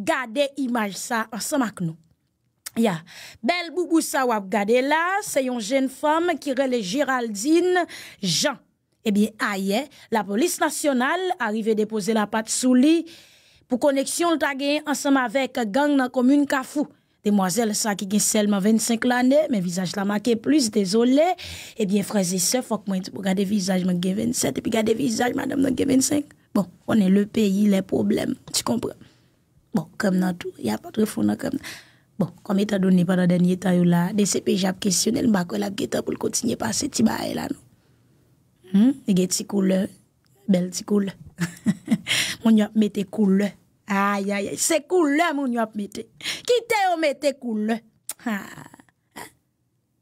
Gardez image ça, ensemble avec nous. Ya, belle boubou ça wap gade la, c'est une jeune femme qui relève Géraldine Jean. Eh bien, aïe, hein. la police nationale arrive déposer la patte sous l'île pour connexion lta ensemble avec avek gang commune commune Kafou. Demoiselle ça qui a seulement 25 l'année, mais visage la marqué plus, désolé. Eh bien, et Ebyen, il faut que je regarde gade visages, je 27 27, puis gade visage madame je 25. Bon, on est le pays, les problèmes, tu comprends. Bon, kom nan tou, ya patre foun nan kom nan. Bon, kom etadouni pata den yetayou la, de sepe jap kesyon el bako el ap geta pou l kontinye pase ti baye la nou. Hmm, e geti koule, bel ti koule. Moun yop meti koule. Ayayay, se koule moun yop meti. Kitè yo meti koule.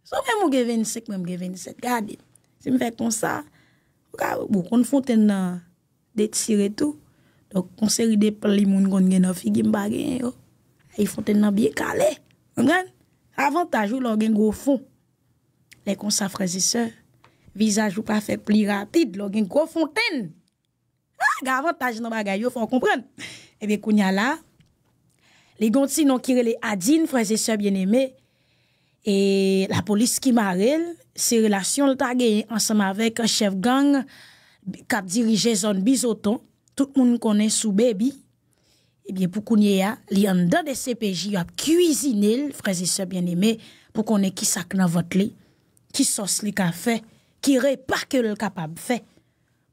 Sou mwen moun gevenisek, mwen moun gevenisek. Gade, se mwen fèk ton sa, mwen kon fonte nan detire tou. Dok konseride pel li moun gwen gen ofi gwen bagen yo. E yi fonten nan biye kale. Mwen gen? Avantaj ou lò gen gwo fon. Lè konsa fraziseur. Vizaj ou pa fe pli ratid. Lò gen gwo fonten. Ha! Ah, Gwa avantaj nan bagay yo fon kompren. Ebe kounya la. Lè gonti nan kirele Adin, fraziseur bien eme. E la polis ki ma rel. Se relasyon lò ta gen ansam avek chef gang kap dirije zon Bizoton. tout le monde connaît sous baby. Eh bien, pour qu'on y a, en des CPJ, a cuisiné, frères et sœurs bien-aimés, pour qu'on ait qui sac dans votre lit, qui sauce li café, fait, qui repas que le capable fait,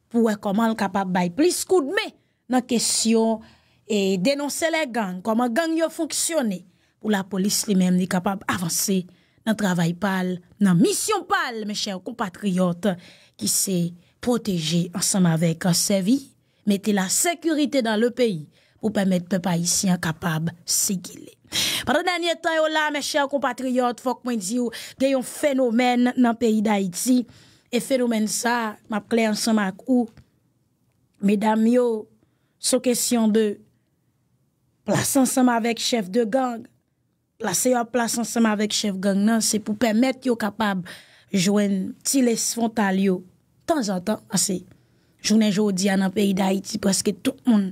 pour comment le capable bail plus coup de main dans question et dénoncer les gangs, comment gang yo fonctionner pour la police lui-même est capable d'avancer dans le travail pâle, dans la mission pâle, mes chers compatriotes, qui s'est protégé ensemble avec servi mette la sekurite dan le peyi pou pwemet pepa isi an kapab segile. Padre danye tan yo la, meche an kompatriot, fok mwen di yo, gen yon fenomen nan peyi da iti, e fenomen sa, map kli an somak ou, me dam yo, sou kesyon de, plas an somak vek chef de gang, plase yo plas an somak vek chef gang nan, se pou pwemet yo kapab jwen ti les fontal yo, tan an tan aseye. Jounen jodi an an peyi da Haiti, preske tout moun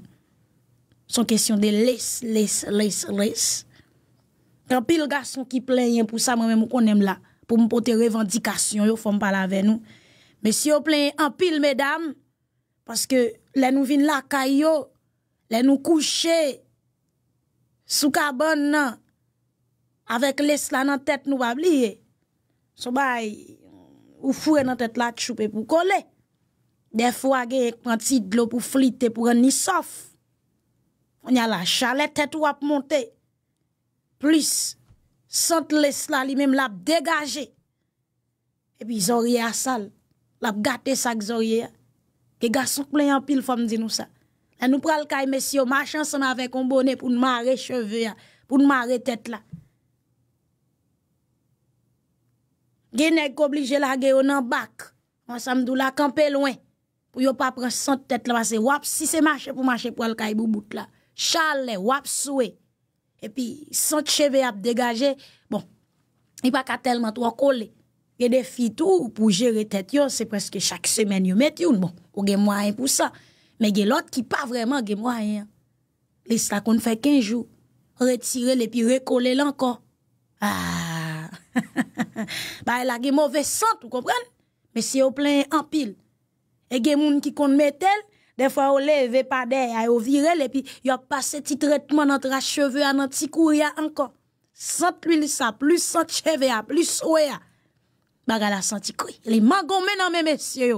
son kesyon de lès, lès, lès, lès. An pil gason ki plen yen pou sa mwen mwen mwen konen mla, pou mwen pote revendikasyon, yo fom pala ve nou. Mwen si yo plen yen an pil, medam, paske lè nou vin laka yo, lè nou kouche, lè nou kouche soukabon nan, avek lès la nan tèt nou babliye, soubay ou fouye nan tèt la tchoupe pou koley. Defwa gen yon konti dlo pou flite pou ren nisof. On yon la chalet tet wap monte. Plis, sant les la li menm la degaje. Epi zorye asal, la gate sak zorye. Ge ga souple yon pil fom di nou sa. La nou pral kaye mesyo, ma chansan ave kon bone pou nmanre cheve ya, pou nmanre tet la. Gen ek oblije la gen yon an bak. Man samdou la kampe lwen. pour yon pas prendre son tête là parce wap si c'est marché pour marcher pour le caïbou bout là Chale, wap soué et puis son cheve à dégager bon il pas qu'à tellement trop coller il y a des filles tout pour gérer tête yo c'est presque chaque semaine yo met une bon ou gen moyen pour ça mais gen l'autre qui pas vraiment gen moyen les ça qu'on fait 15 jours retirer et puis recoller encore ah bah elle a gen mauvais sang vous comprenez mais c'est au plein en pile E gen moun ki kon metel, de fwa ou leve, ve pa de, ay ou virel, epi yo pase ti tretman nantra cheve a nantikou ya ankon. Sant li sa, plus sant cheve a, plus ou ya. Bagala santikou, li man gome nan men mesye yo.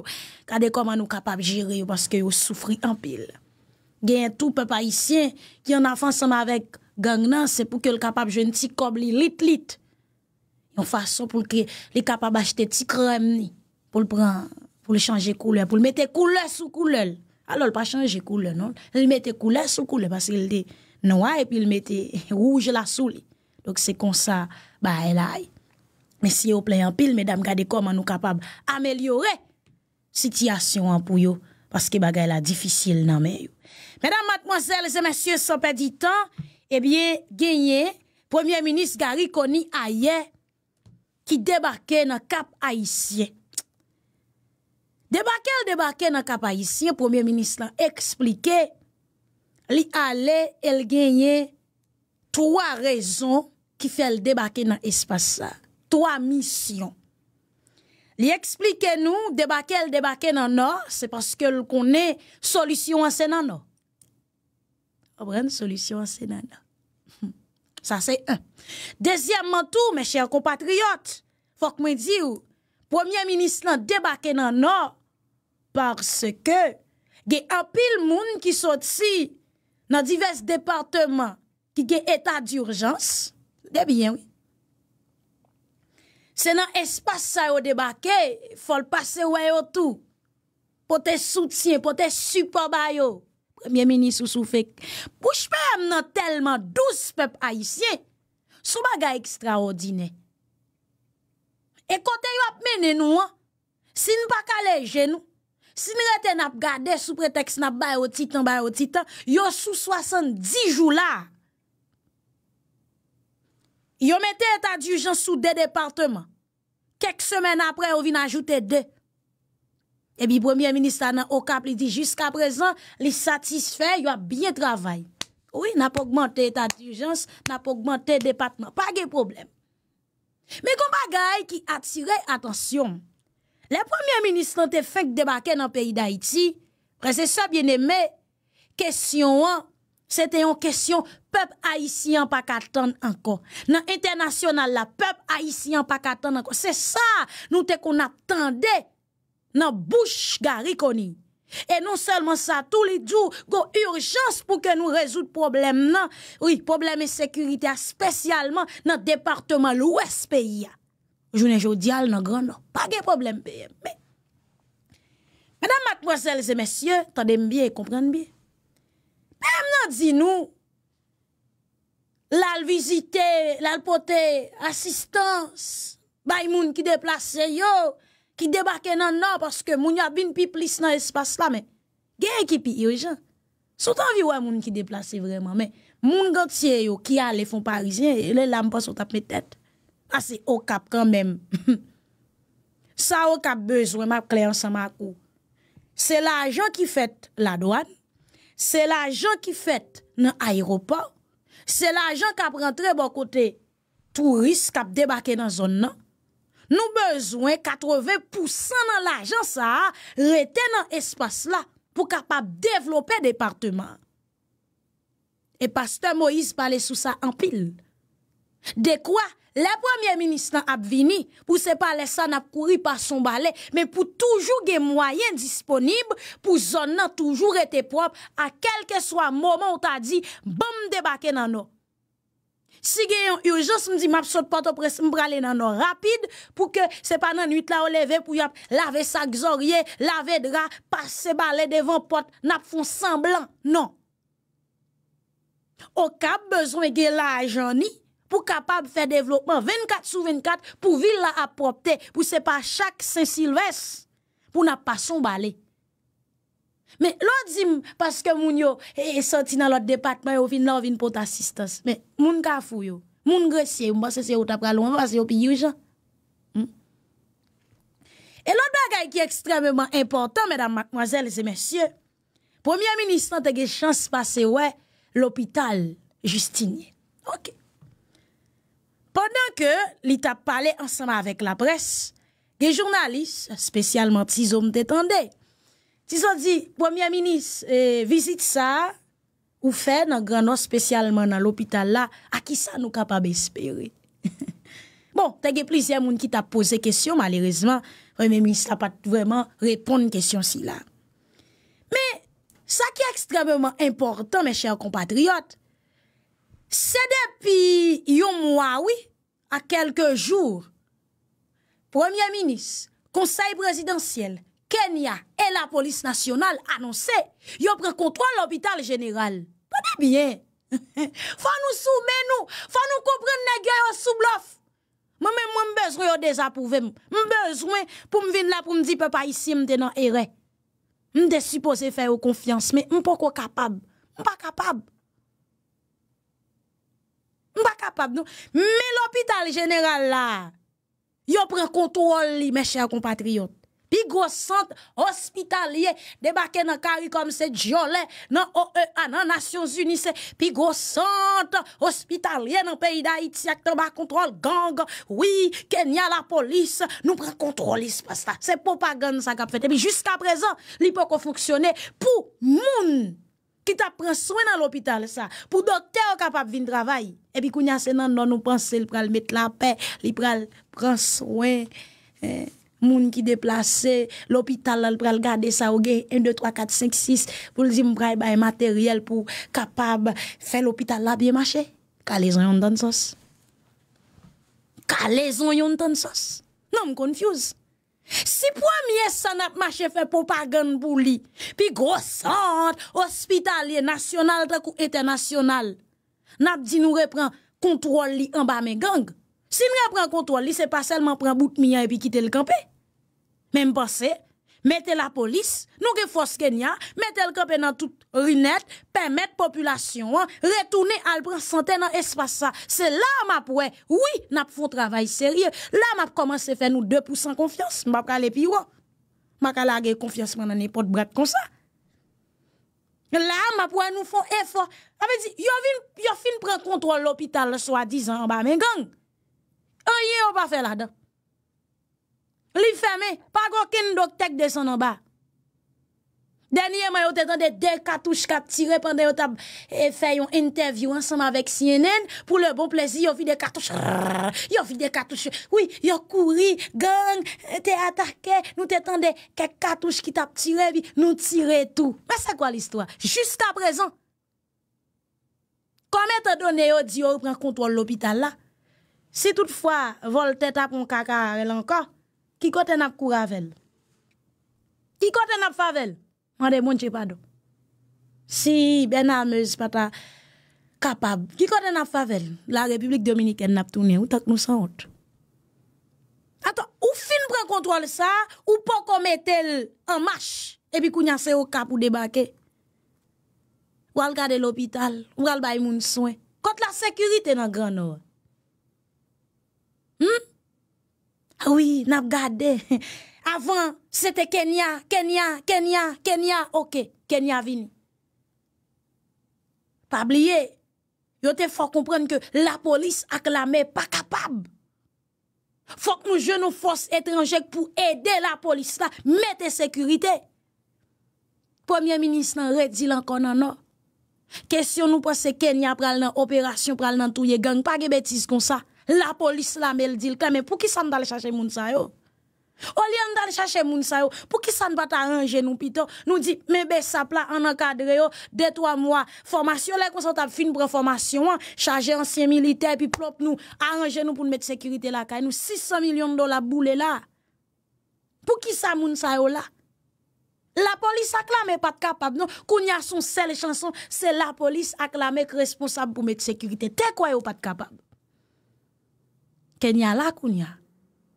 Kade koman nou kapab jire yo baske yo soufri anpil. Gen tou pe pa isyen, ki yon afan seman vek gang nan, se pou ke l kapab jen ti kob li lit lit. Yon fason pou ki li kapab achete ti krem ni pou l pran pour le changer couleur, pour le mettre couleur sous couleur. Alors, il pas changer couleur, non. Il mettait couleur sous couleur parce qu'il était noir et puis il mettait rouge là sous Donc, c'est comme ça, bah, elle aille. Mais si vous plaît en pile, mesdames, regardez comment nous capables améliorer situation pour vous. Parce que bagay la difficile nan men Mesdames, mademoiselles et messieurs, sans perdre du temps, eh bien, gagné, Premier ministre Gary Koni Aye, qui débarquait dans Cap Haïtien. Debakel debakel nan kapayisi, yon premier ministran eksplike li ale el genye 3 rezon ki fel debakel nan espasa, 3 misyon. Li eksplike nou debakel debakel nan nan, se paske l konen solisyon an senan nan. Abren solisyon an senan nan. Sa se yon. Dezyemman tou, me chèr compatriot, fok mwen di ou, Premier Ministre nan debake nan nan, parce ke ge apil moun ki sot si nan divers departement ki ge etat di urjans, debyen eh wè. Se nan espasa yo debake, fol pase wè yo tou, pote soutien, pote supo bayo, Premier Ministre sou soufèk. Poujpèm nan telman douz pep aisyen, sou baga ekstra odiney. E kote yo ap mene nou an, si nou pa kaleje nou, si nou rete nap gade sou pretext nap bayo titan, bayo titan, yo sou 70 jou la. Yo mette etat diujen sou de departement. Kek semen apre, yo vin ajoute de. E bi Premier Ministre nan Okap li di, jiska prezan, li satisfe, yo ap bien travay. Oui, nap augmente etat diujen, nap augmente departement, pa ge probleme. Me kompa gay ki atire atansyon, le premier ministre an te fèk debake nan peyi d'Haïti, prese sa bienemè, kesyon an, se teyon kesyon, pep haïsi an pa katan anko, nan internasyonan la, pep haïsi an pa katan anko, se sa nou te kon atande nan bouch gari koni. E non selman sa, tou li djou go urjans pou ke nou rezout problem nan Ou yi problem e sekurite aspesyalman nan departman l'Ouest peyi Jounen joudial nan gran nan, pake problem pey Madame, mademoiselles et messieurs, tan deme biye, komprende biye Mèm nan di nou Lal vizite, lal pote, asistans, bay moun ki deplase yo Ki debake nan nan, paske moun yo abin pi plis nan espas la, men gen ekipi yo jan. Soutan vi wè moun ki deplase vreman, men moun gantye yo, ki a le fon parizien, e le lam pas wot ap metet. Asi okap kanmen. Sa okap bezwen map kleyansan makou. Se la jan ki fet la doan, se la jan ki fet nan aero pa, se la jan kap rentre bon kote touris kap debake nan zon nan, Nou bezwen 80% nan l'ajans a reten nan espas la pou kapap devlopè departement. E paste Moïse pale sou sa anpil. De kwa, la pwemye minist nan ap vini pou se pale sa nap kouri pa son bale, men pou toujou gen mwayen disponib pou zon nan toujou rete prop a kelke swa mwomon ta di bom debake nan nou. Si gen yon yon jous mdi map sot pot opres mbrale nanon rapide pou ke sepan nan nwit la o leve pou yap lave sak zorye, lave dra, pase bale devan pot nap fon semblan, nan. Okap bezwen gen la ajani pou kapab fè devlopman 24 sou 24 pou vil la apropte pou sepan chak sen silves pou nap pason bale. Mè, lò di m, paske moun yo e soti nan lòt depatman, yo vin lò vin pot asistans. Mè, moun ka fuyo, moun gresye, mwen basse se yo tap pralouan, basse yo pi yu jan. Hmm? E lòt bagay ki ekstrememan important, mèdam, makmazèl, zè mèsyè, pwemye aministan te ge chans pase wè l'opital Justinie. Pendan ke li tap pale ansama avèk la pres, ge jounalist, spesyalman tizom te tende, Ti son di, premier-ministre, visite sa ou fè nan granot spesyalman nan l'hôpital la, a ki sa nou kapab espere. Bon, te ge plisè moun ki ta pose kèsyon, malérezman, premier-ministre, ta pat vèman repon n'kèsyon si la. Me, sa ki ekstremèman importan, me chèr compatriot, se depi yon mwa wè, a kelke jour, premier-ministre, konsey presidansyèl, Kenya e la polis nasyonal anonse yo prekontrol l'Hopital General. Po de bie. Fa nou soube nou. Fa nou kompre nege yo soublof. Mwen mwen mbezwe yo dezapouve mwen. Mbezwe pou mvin la pou mdi pepa isi mtenan ere. Mde suppose fè yo konfians. Men mpo ko kapab. Mpa kapab. Mpa kapab nou. Men l'Hopital General la yo prekontrol li mwen chè a kompatriot. Pi gosante, ospitalye, debake nan kari kom se diolè nan OEA nan Nasyons Unise. Pi gosante, ospitalye nan peyida iti ak te ba kontrol gang. Oui, kenya la polis, nou prekontrolis pa sa. Se popa gan sa kap fete. Epi, jiska prezant, li pou kon foksyone pou moun ki ta pren swen nan l'opital sa. Pou dokter ou kapap vin travay. Epi, kounyase nan nan nou panse, li pral met la pe, li pral pren swen, ehm. moun ki deplase l'hopital lal prel gade sa ou gen 1, 2, 3, 4, 5, 6 pou li zimbrai bay materyel pou kapab fe l'hopital lal biye mache. Kalezon yon tan sos. Kalezon yon tan sos. Nan m konfuse. Si pwa miye san ap mache fe popagan pou li, pi grosante, ospitalye nasyonal takou ete nasyonal, nap di nou repran kontrol li anba men gang. Si nou repran kontrol li, se pa selman pran bout miya epi kite l kampi. Même passé, mettez la police, nous que force Kenya, mettez le dans toute rinette, permettre population hein, retourner à prendre santé dans espace ça. C'est là m'a peux, Oui, n'a un travail sérieux. Là m'a à faire nous 2% confiance, m'a pas aller plus je hein. M'a pas confiance dans n'importe bret comme ça. Là, ma pour nous font effort. Avait dit, yo vin, yo fin prendre contrôle l'hôpital soi-disant en bas, mais gang. Rien on pas faire là-dedans. Li feme, pa gwo kin dok tek de son an ba. Denye man yo te tende de katouche kap tire pande yo tab fè yon interview ansanm avèk CNN pou le bon plezi yo vi de katouche. Yo vi de katouche. Oui, yo kouri, gang, te atake. Nou te tende kek katouche ki tab tire vi. Nou tire tou. Mè sa kwa l'histoire? Jus ta prezon. Kome te donè yo di yo ou pren kontrol l'opital la? Si toutfwa vol te tap moun kaka relankan, Ki kote nap kou ravel? Ki kote nap favel? Mwade mounche pa do. Si, ben ameus pata kapab. Ki kote nap favel? La Republik Dominiken nap toune. Ou tak nou san ot? Ato, ou fin prekontrole sa? Ou pou kon metel an mash? Ebi koun yase o kap ou debake? Ou al gade l'opital? Ou al bay moun soen? Kote la sekurite nan gran or? Hmm? Hmm? Awi, ah nap gade, avan, sete Kenya, Kenya, Kenya, Kenya, oke, Kenya vini. Pabliye, yo te fok komprende ke la polis ak la me pa kapab. Fok nou je nou fos etranjek pou ede la polis la, mette sekurite. Premier ministre nan redi lankon anan, kesyon nou pa se Kenya pral nan operasyon pral nan touye gang, pa ge betis kon sa. la police la mel dit quand pour qui ça nous d'aller chercher moun ça yo au lieu d'aller chercher moun ça pour qui ça nous pas arranger nous pito nous dit mais ben ça plat en encadré yo deux trois mois formation là qu'on sont fin pour formation hein, charger ancien militaire puis plop nous arranger nous pour mettre sécurité là nous 600 millions de dollars boule là pour qui ça moun ça là la police acclame pas capable non. Qu'on y a son seule chanson, c'est la police acclame responsable pour mettre sécurité. T'es quoi pas capable? kenya la kounya.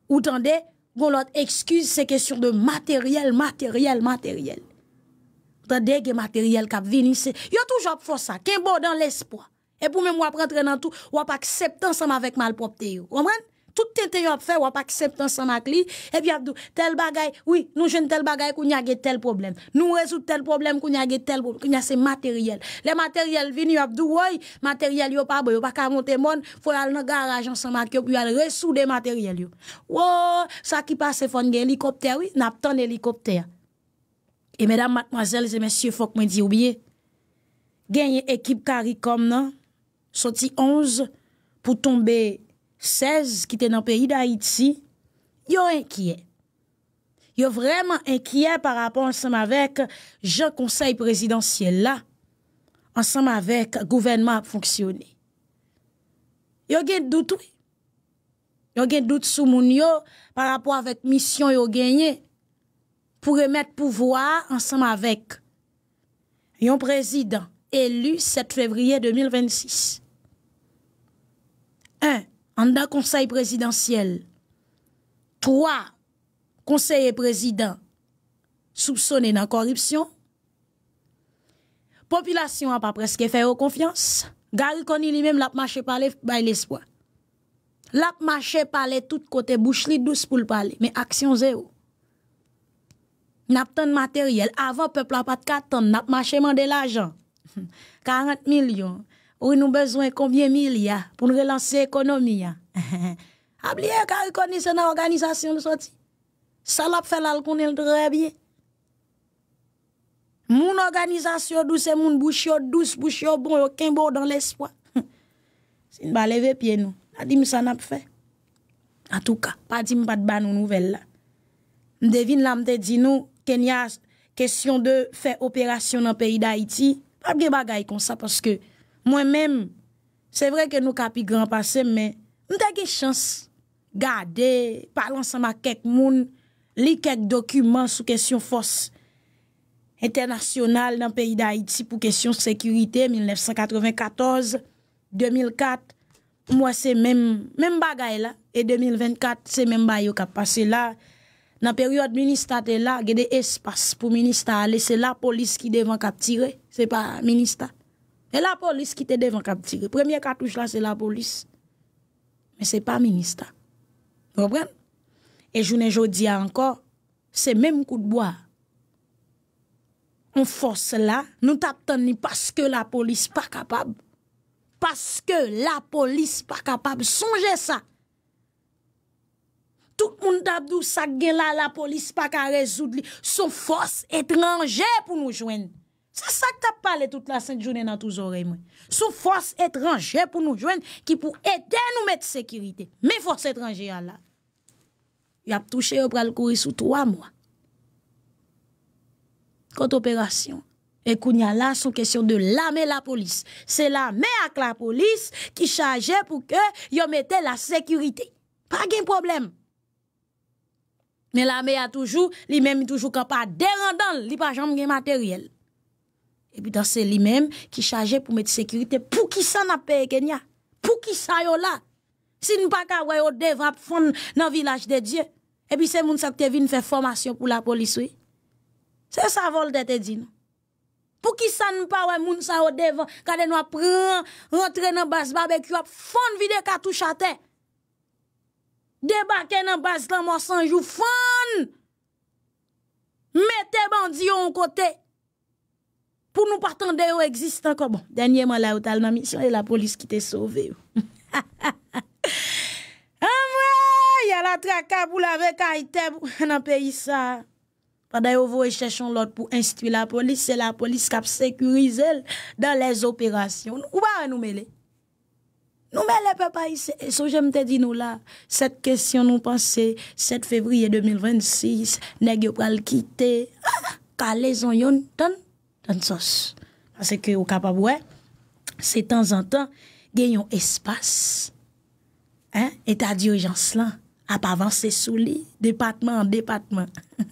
Ou tan de, goun lot ekskuse se kesyon de materyel, materyel, materyel. Ou tan de ge materyel kap vinise. Yo toujop fosa, kenbo dan lespo. E pou men wap rentre nan tou, wap akseptan sam avek mal popte yo. Komren? Tout ten ten yo ap fe wap akseptan san mak li, ep yap do, tel bagay, woui, nou jen tel bagay kou nyage tel problem. Nou rezout tel problem kou nyage tel problem, kou nyase materyel. Le materyel vin yo ap do woy, materyel yo pa boyo, pak a monte mon, foy al nan garajan san mak yo, kou al resou de materyel yo. Wou, sa ki pase fon gen helikopter wou, nap ton helikopter. E medam matmazel, zi men sye fok mwen di oubiye, gen ye ekip karikom nan, soti 11, pou tombe 11, 16 qui étaient dans le pays d'Haïti, yo inquiet. Yo vraiment inquiet par rapport ensemble avec Jean Conseil présidentiel là, ensemble avec gouvernement fonctionner. Yo gen doute oui. Yo gen doute sous moun yo par rapport avec mission yo gagné pour remettre pouvoir ensemble avec yon président élu 7 février 2026. 1 en dans conseil présidentiel, trois conseillers présidents soupçonnés dans la corruption, population n'a pas presque fait confiance, Gary Kony lui-même l'a marché par l'espoir. L'a marché par les tout côté bouche douce pour parler, mais action zéro. N'a pas de matériel. Avant, peuple a pas de 4 ans, n'a pas marché de l'argent. 40 millions. Ou yon nou bezwen konbyen mil ya, pou nou relansi ekonomi ya. Ableye, ka yon kone se nan organizasyon nou soti? Sa la pfe lal konen l'dreye biye? Moun organizasyon dou se moun boucho dou, boucho bon, yo kenbo dan l'espoi. Sin ba leve pye nou. A di mou sa la pfe. An tou ka, pa di mou pa dba nou nouvel la. Mdevin la mte di nou, ken ya kesyon de fe operasyon nan peyi da iti, pa bge bagay kon sa, poske, Mwen men, se vre ke nou kapi gran pase, men, mwen te ge chans gade, palan sa ma kek moun, li kek dokumen sou kesyon fos internasyonal nan peyi da Haiti pou kesyon sekurite, 1994, 2004, mwen se men, men bagay la, e 2024, se men bayo kap pase la. Nan peryot, ministate la, ge de espas pou ministate la, se la polis ki devan kap tire, se pa ministate. E la polis ki te devan kap tire. Premier katouj la, se la polis. Men se pa minister. Vopren? E jounen jodi anko, se menm kou de boya. On fos la, nou tap ton ni paske la polis pa kapab. Paske la polis pa kapab. Sonje sa. Tout moun tap dou sa gen la, la polis pa ka rezoud li. Son fos etranje pou nou jwende. Sa sak tap pale tout la sènte jounè nan touz orè mwen. Sou fòs etranjè pou nou jwen ki pou etè nou mette sekirite. Men fòs etranjè yon la. Yop touche yon pral kouri sou 3 mwa. Kont operasyon, ekoun yon la sou kesyon de la men la polis. Se la men ak la polis ki chaje pou ke yon mette la sekirite. Pa gen problem. Men la men yon toujou, li men mi toujou ka pa deran dan li pa jom gen materyèl. et puis c'est lui-même qui chargeait pour mettre sécurité pour qui ça n'a pas Kenya pour qui ça y est là si nous pas pouvons au devant fondre dans village de Dieu et puis c'est mon secteur qui formation pour la police oui c'est ça vol d'être dit pour qui ça ne pas ouais mon ça au devra quand nous apprend rentrer dans base barbecue fondre vide cartouche à terre débarquer dans base dans mon sang jour fondre mettez bandits en côté Pou nou partan deyo existan kwa bon. Denye man la otal nan misyon, e la polis ah, ki te sove. An mwen, yal atre akabou la vek a ite, pou nan peyi sa. Paday yo vou e cheshan lot pou institu la polis, se la polis kap sekurize l dan les operasyon. Ou ba an nou mele? Nou mele pe paise. Sou jem te di nou la, set kesyon nou panse, set fevriye 2026, neg yo pral kite, ah, ah, ka le zon yon ton, dans Parce que au capable ouais, c'est de temps en temps gagne un espace hein, état d'urgence là à pas avancer sous lit département en département.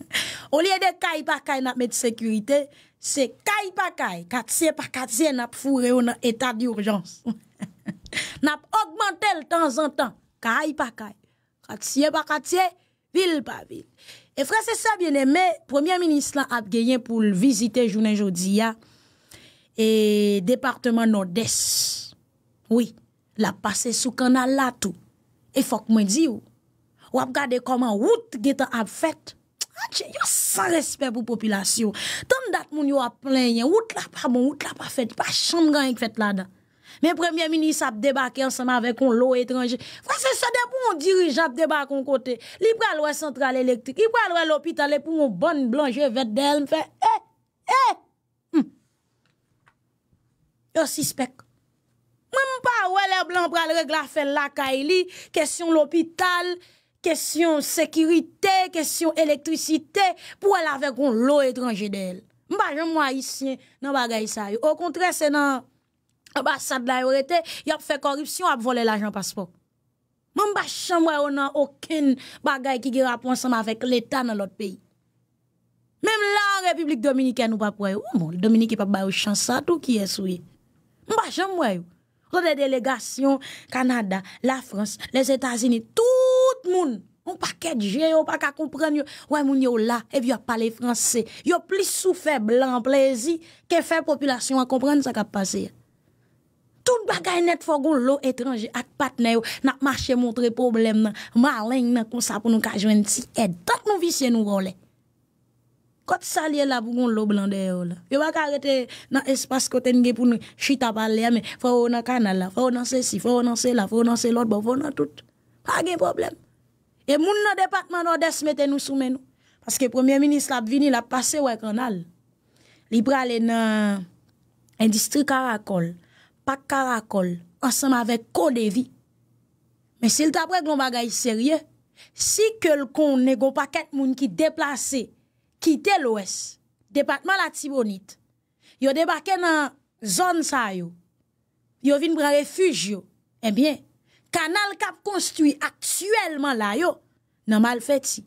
au lieu de caille par caille n'a mettre sécurité, c'est caille par caille, quartier par quartier n'a fourré en état d'urgence. n'a augmenté le temps en temps, caille par caille, quartier par quartier, ville par ville. Et frère, c'est ça bien aimé. Premier Ministre là a pour pour visiter journée aujourd'hui Et Et Nord-Est. Oui, la sous canal là tout. Et faut que moi dis ou, ou gade comment a getan a fait. Atche, yo sans respect pour population. Tant dat moun yo ap a route la pas bon, route là pas fait, pas chambre gang yon là là dedans. Men premye minis ap debake anseman vek kon lo etranje. Fwa se se de pou moun dirij ap debake an kote, li pral wè central elektrik, li pral wè l'opital, li pou moun bonn blanje vet del, mwen fè, e, eh, e, eh, hmm. yo sispek. Mwen mwen pa wè lè blan pral regla fè lakay li, kesyon l'opital, kesyon sekirite, kesyon elektrisite, pou wè lave kon lo etranje del. Mwen pa jen mwen isyen nan bagay sa yo. O kontre se nan... Abasad la yon rete, yon ap fe koripsyon ap vole l'ajan paspok. Mwen bachan mwen yon nan oken bagay ki ge raponsan ma vek l'Etat nan lot peyi. Mwen mwen la Republik Dominiken yon papweyo, ou mwen, Dominiken pa bayo chansa tou ki eswe. Mwen bachan mwen yon. Rote delegasyon, Kanada, la Frans, les Etats-Unis, tout moun. Mwen pa ket jen, mwen pa ka komprenyo, wè moun yon la, ev yon pale franse. Yon pli sou feblan, plezi, ke feb populasyon a komprenyo sa ka pase yon. Tout bagay net fò goun lò etranjè at patnè yò, nan marchè montrè problem nan, malèng nan kon sa pou nou ka jwen si ed, tat nou visye nou ro lè. Kot salye la pou goun lò blande yò la. Yò baka rete nan espas kote nge pou nou chita balè, fò wò nan kanal la, fò wò nan se si, fò wò nan se la, fò wò nan se lot, ba fò wò nan tout. Pagè problem. E moun nan departman nou desmete nou soumen nou. Paske Premier Ministre la ap vini, la ap pase wè kanal. Li pralè nan industry karakol, pak karakol, ansanm avet kodevi. Men sil tapre glon bagay serye, si kel kon ne go paket moun ki deplase, kite lwes, depatman la tibonit, yo debake nan zon sa yo, yo vin bra refuj yo, e bien, kanal kap konstwi aktuelman la yo, nan mal feti.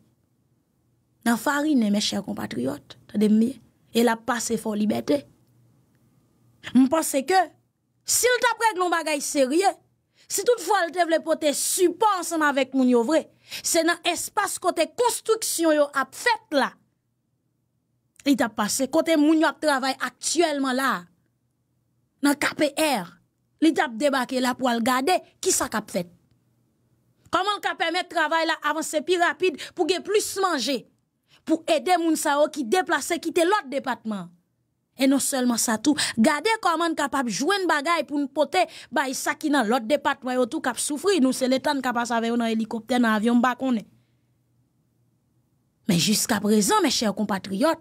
Nan fari ne me chèr kompatriot, ta demye, e la pase fò libetè. Mwen pase ke, Si l tap prek loun bagay serye, si tout fwa l te vle pote supo ansan avèk moun yo vre, se nan espas kote konstruksyon yo ap fèt la, li tap pase kote moun yo ap travay aktuelman la, nan KPR, li tap debake la pou al gade, ki sa kap fèt? Koman l kap emet travay la avanse pi rapide pou ge plus manje, pou ede moun sa o ki deplase kite lot depatman? Et non seulement ça tout, gardez comment capable jouer une bagaille pour nous porter bah ça qui dans l'autre département et tout cap souffrir, nous c'est l'état capable passe avec un hélicoptère dans avion pas bah, Mais jusqu'à présent mes chers compatriotes,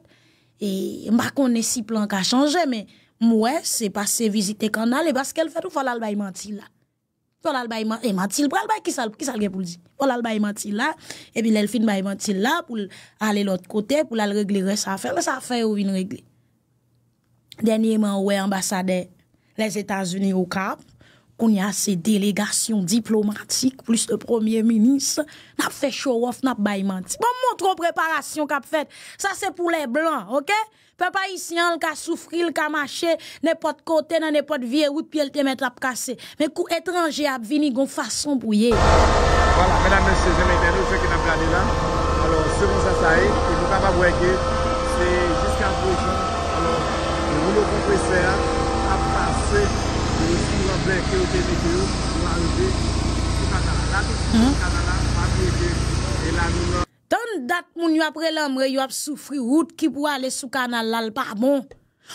et bah, qu'on est si plan qu'a changé mais moi c'est passé visiter canal et parce qu'elle fait tout le bail menti là. Voilà le bail et menti le bail qui ça qui ça pour dire. le bail menti là et puis elle fin bay menti là pour aller l'autre côté pour la régler ça affaire, ça faire ou vient régler. Dernièrement, ouais, ambassadeur les États-Unis au Cap, qu'on y a ces délégations diplomatiques, plus le premier ministre, n'a fait show-off, n'a pas menti. Bon, montre préparation qu'a fait. Ça, c'est pour les Blancs, ok? Peuple ici, le cas souffrir, le cas marcher, n'importe côté, dans n'importe vieille route, puis elle te mettre à casser. Mais coup étranger a vini, gon façon pour y Voilà, mesdames, messieurs, et messieurs, ceux qui n'ont pas là, alors, selon ça, ça y est, et vous pouvez pas voir que fè a, passer pase, e avec wap bleke ou te mete ou, ou anve, se patala la, se hmm? canal la, ap mete, la nou nan. Tan moun yo après lamre, yo ap soufri, route qui pou aller sous canal lal pa bon.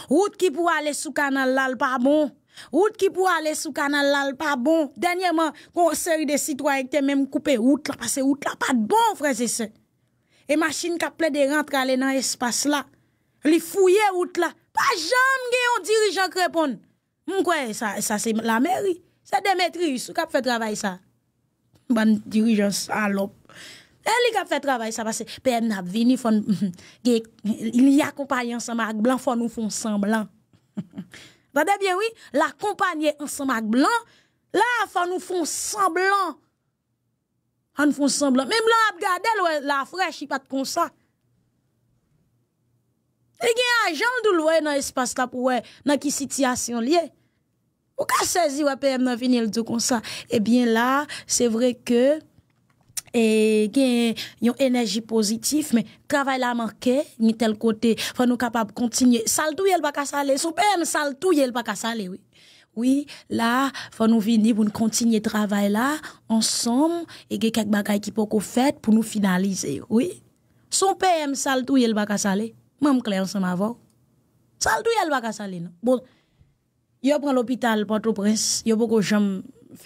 Route qui pou aller sous canal lal pa bon. Route qui pour aller sous canal là pas bon. Dernièrement, série de citoyens qui même coupé route là parce que route là pas bon frère, et sœurs. Et machine qui plein de rentrer aller dans espace là. Li fouiller route là Pa jam gen yon dirijan krepon. Mwen kwen, sa se la meri. Sa Demetri, sou kap fe travay sa. Ban dirijan salop. El li kap fe travay sa, pase pe mna vini fon, gen, il yi akompanyen sa mag blan, fon nou fon san blan. Dadebyen, oui, la kompanyen sa mag blan, la fon nou fon san blan. An nou fon san blan. Mwen mla ap gade, la frech, yi pat konsa. E gen un l de lwe dans l'espace pour là dans situation. situation Pourquoi Ou PM nan ça? Eh bien là, c'est vrai que eh, a gen yon énergie travail ni tel côté. nous capable continuer. Sal PM sal oui. Oui, là, faut nous venir pour continuer travail là, ensemble, et que quelques bagages qui peuvent pour nous finaliser. Oui. Son PM nous il moi, je suis clair ensemble avant. Ça, le il Bon, il pas l'hôpital, Port-au-Prince, il y a beaucoup de gens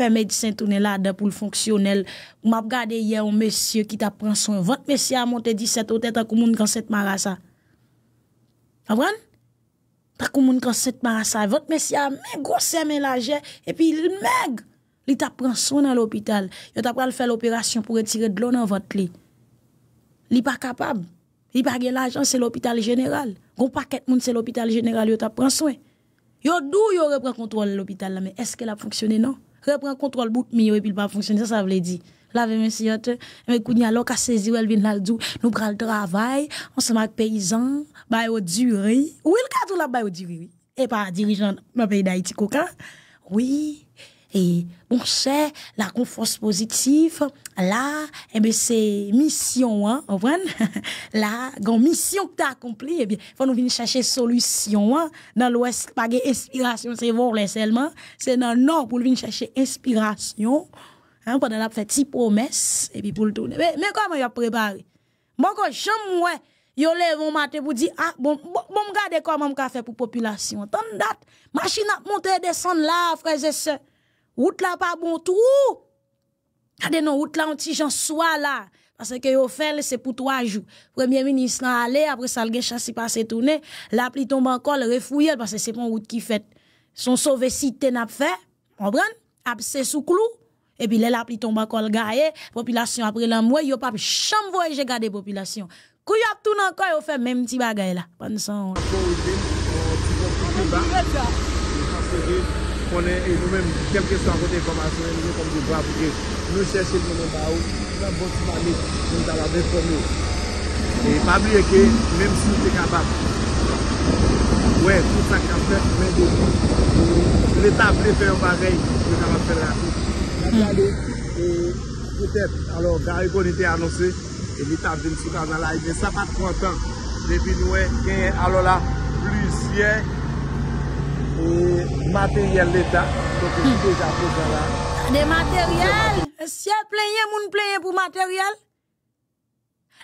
médecin tourner là pour le fonctionnel m'a regardé hier un monsieur qui t'a pris soin votre monsieur a monté 17 au tête comme quand cette à ça comprenez ta comme cette votre monsieur a gros grosse et puis il meg il t'a pris soin dans l'hôpital il t'a pas l'opération pour retirer de l'eau dans votre lit il pas capable Li gen l'argent, c'est l'hôpital général. Gon paquet moun, c'est l'hôpital général, yo t'a pran soin. Yo dou yo reprend contrôle l'hôpital là, mais est-ce qu'elle a fonctionné non? Reprend contrôle bout mi et puis pas fonctionné, ça ça veut dire. mes monsieur hein, eh, mais kounya lò ka saisi elle vient là dou, nous pral travail, on se marque paysan, ba duri. duré. Ou il ka tout la ba duri, duré. Et pas dirigeant Ma pays d'Haïti koka? Oui, et bon c'est la confiance positive, là, et eh bien, c'est mission, hein, vous hein. comprenez Là, la mission que tu as accomplie, eh bien, faut nous venir chercher solution, hein? Dans l'ouest, pas de inspiration, c'est voler seulement. C'est dans le nord pour venir chercher inspiration, hein, pendant la fait promesses, et puis pour le tourner. Mais, comment il a préparé? Moi, quand j'aime, Yo lève un matin pour dire, ah, bon, bon, bon, regardez comment on fait pour population. Tant date, machine a monter et descendre là, frères et sœurs route là pas bon tout. Regardez non, route là, on petit gens soit là. Parce que yo fait, c'est pour trois jours. Premier ministre allé, après ça, le chasse passe tourner. la il tombe encore, le refouille, parce que c'est pas une route qui fait. Son sauvé cité n'a fait, comprenez? c'est sous clou. Et puis, là, il tombe encore le eh, Population après l'un mois, yo pas chambre voyager garder population. Quand y a tout encore, yo fait même petit bagay là. Pas de nou mèm kem kèstou an kon de konvasyon, nou mèm kon mou do apouge. Nou chèche l mèm an pa ou, nou mèm bon tina mi, nou mèm ta la hmm. de fòm nou. E pabli e ke, mèm sou te kapap, wè, tout sa kèm fè, mèm do. Mèm tablè fè an barey, nou mèm ta la fè la fòm. Na gale, e pètèp, alò, gare kon itè anonsè, e mèm tablè dè msou ka nan la, e mèm sa pat fòntan, de vin wè, kè an lò la, plus yè, E materyel lè ta. De materyel. Siè plenye moun plenye pou materyel.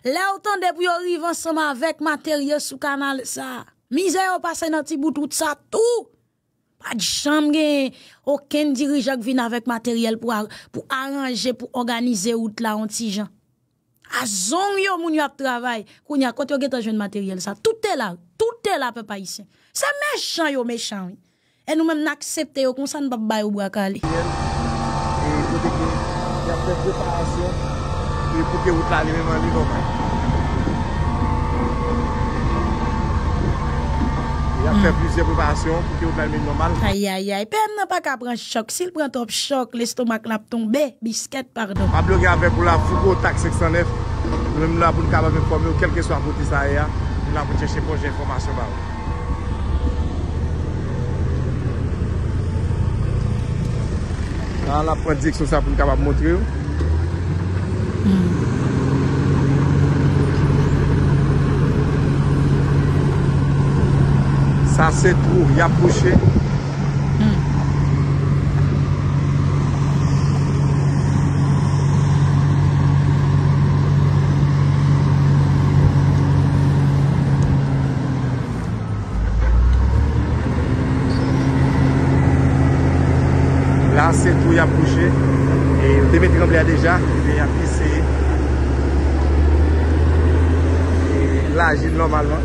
Lè ou ton de pou yo rive anseman vek materyel sou kanal sa. Mize yo pase nan ti bout ou tsa tou. Pa di chanm gen, oken dirijak vin avek materyel pou aranje, pou organize ou tla an ti jan. A zon yo moun yo ak travay. Koun ya kote yo getan jen materyel sa. Toutè la, toutè la pe pa isen. Sa menchanyo menchany. E nou men aksepte yo konsan pap bay ou wakali. E yon deke, yon pep preparasyon pou ke ou tlalime men yon men. Yon pep plusieurs preparasyon pou ke ou tlalime men normal. Ayayay, pep nan pa ka pran chok. Si l pran top chok, l estomak l ap tonbe. Bisket pardon. A blog yon ave pou la fougo tak seksan lef. Nou men nou la pou nkaba men pwome ou kelke swa mwoti sa aya. Nou la mwoti che pou jen fwomasyon ba wou. A la prediksyon sa pou m kap ap motri ou? Hmm. Sa se tou, ya pouche. normalement. normalement...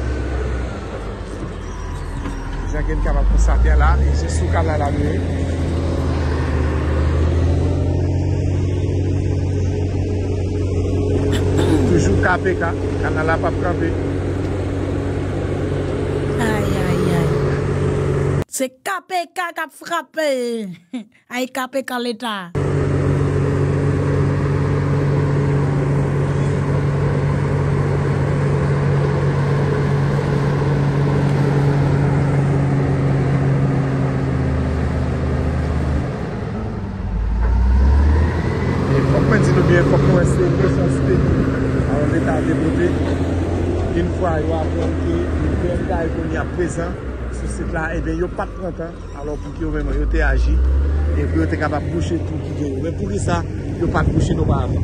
Jan gen un konsate là, et je sou canal la Toujours capé, car ka, ne la frappé. Aïe Ay, ay, ay. capé, kape qui a frappé. Aïe Se eh la e de yo pat prantan, alo pou ki yo vemen yo te aji, e pou yo te kaba pwouche pou ki yo. Men pou ki sa, yo pat pwouche nou ba ama.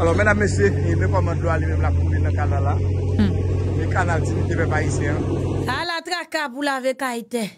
Alo men a mese, e mwen pa mandou alimem la pou mwen nan kanal la. Men kanal ti mwen te vema yisi an. A la tra kabou la vek a ite.